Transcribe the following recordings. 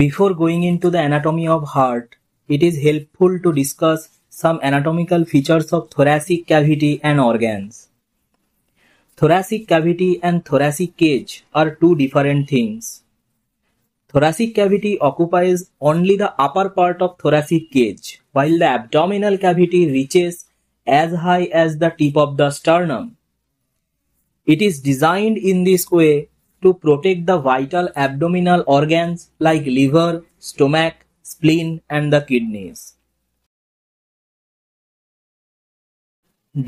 Before going into the anatomy of heart, it is helpful to discuss some anatomical features of thoracic cavity and organs. Thoracic cavity and thoracic cage are two different things. Thoracic cavity occupies only the upper part of thoracic cage, while the abdominal cavity reaches as high as the tip of the sternum. It is designed in this way to protect the vital abdominal organs like liver, stomach, spleen and the kidneys.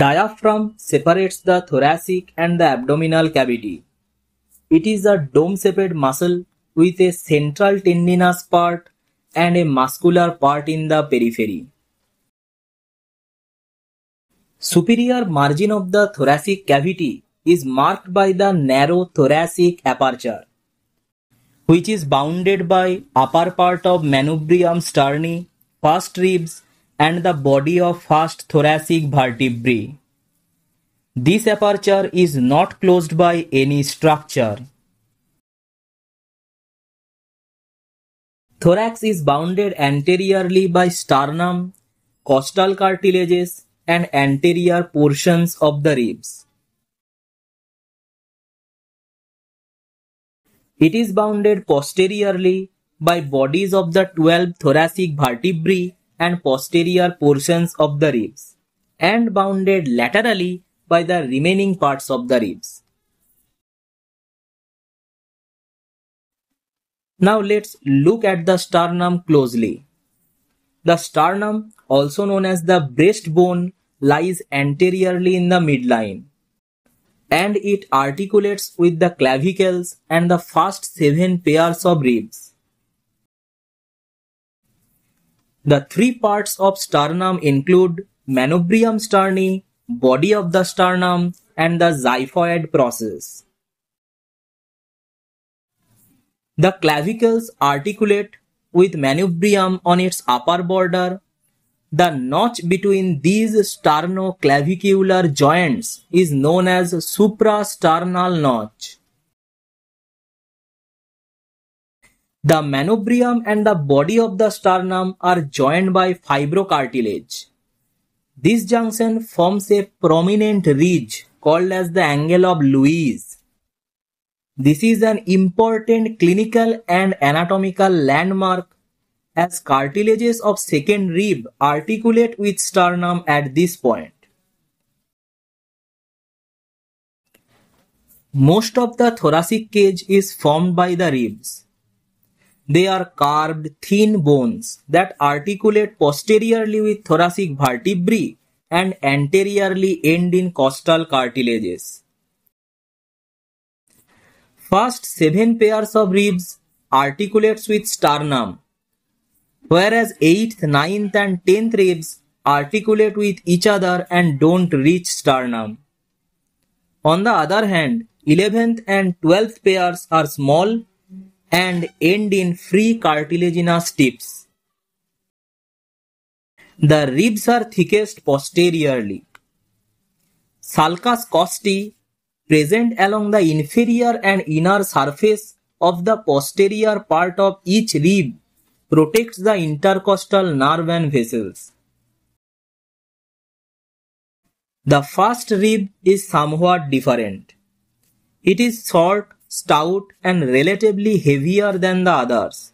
Diaphragm separates the thoracic and the abdominal cavity. It is a dome-shaped muscle with a central tendinous part and a muscular part in the periphery. Superior margin of the thoracic cavity is marked by the narrow thoracic aperture, which is bounded by upper part of manubrium sterni, first ribs, and the body of first thoracic vertebrae. This aperture is not closed by any structure. Thorax is bounded anteriorly by sternum, costal cartilages, and anterior portions of the ribs. It is bounded posteriorly by bodies of the 12 thoracic vertebrae and posterior portions of the ribs, and bounded laterally by the remaining parts of the ribs. Now let's look at the sternum closely. The sternum, also known as the breastbone, lies anteriorly in the midline and it articulates with the clavicles and the first seven pairs of ribs. The three parts of sternum include manubrium sterni, body of the sternum, and the xiphoid process. The clavicles articulate with manubrium on its upper border the notch between these sternoclavicular joints is known as suprasternal notch. The manubrium and the body of the sternum are joined by fibrocartilage. This junction forms a prominent ridge called as the angle of Lewis. This is an important clinical and anatomical landmark as cartilages of second rib articulate with sternum at this point. Most of the thoracic cage is formed by the ribs. They are carved thin bones that articulate posteriorly with thoracic vertebrae and anteriorly end in costal cartilages. First seven pairs of ribs articulates with sternum whereas 8th, 9th, and 10th ribs articulate with each other and don't reach sternum. On the other hand, 11th and 12th pairs are small and end in free cartilaginous tips. The ribs are thickest posteriorly. Sulcus costi present along the inferior and inner surface of the posterior part of each rib protects the intercostal nerve and vessels. The first rib is somewhat different. It is short, stout and relatively heavier than the others.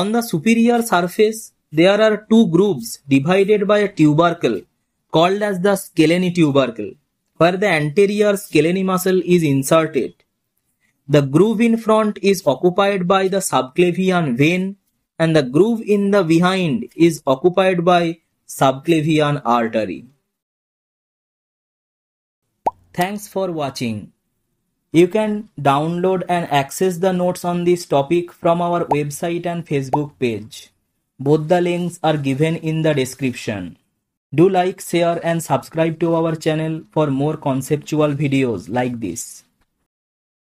On the superior surface, there are two grooves divided by a tubercle called as the skeleni tubercle, where the anterior skeleni muscle is inserted. The groove in front is occupied by the subclavian vein and the groove in the behind is occupied by subclavian artery. Thanks for watching. You can download and access the notes on this topic from our website and Facebook page. Both the links are given in the description. Do like, share and subscribe to our channel for more conceptual videos like this.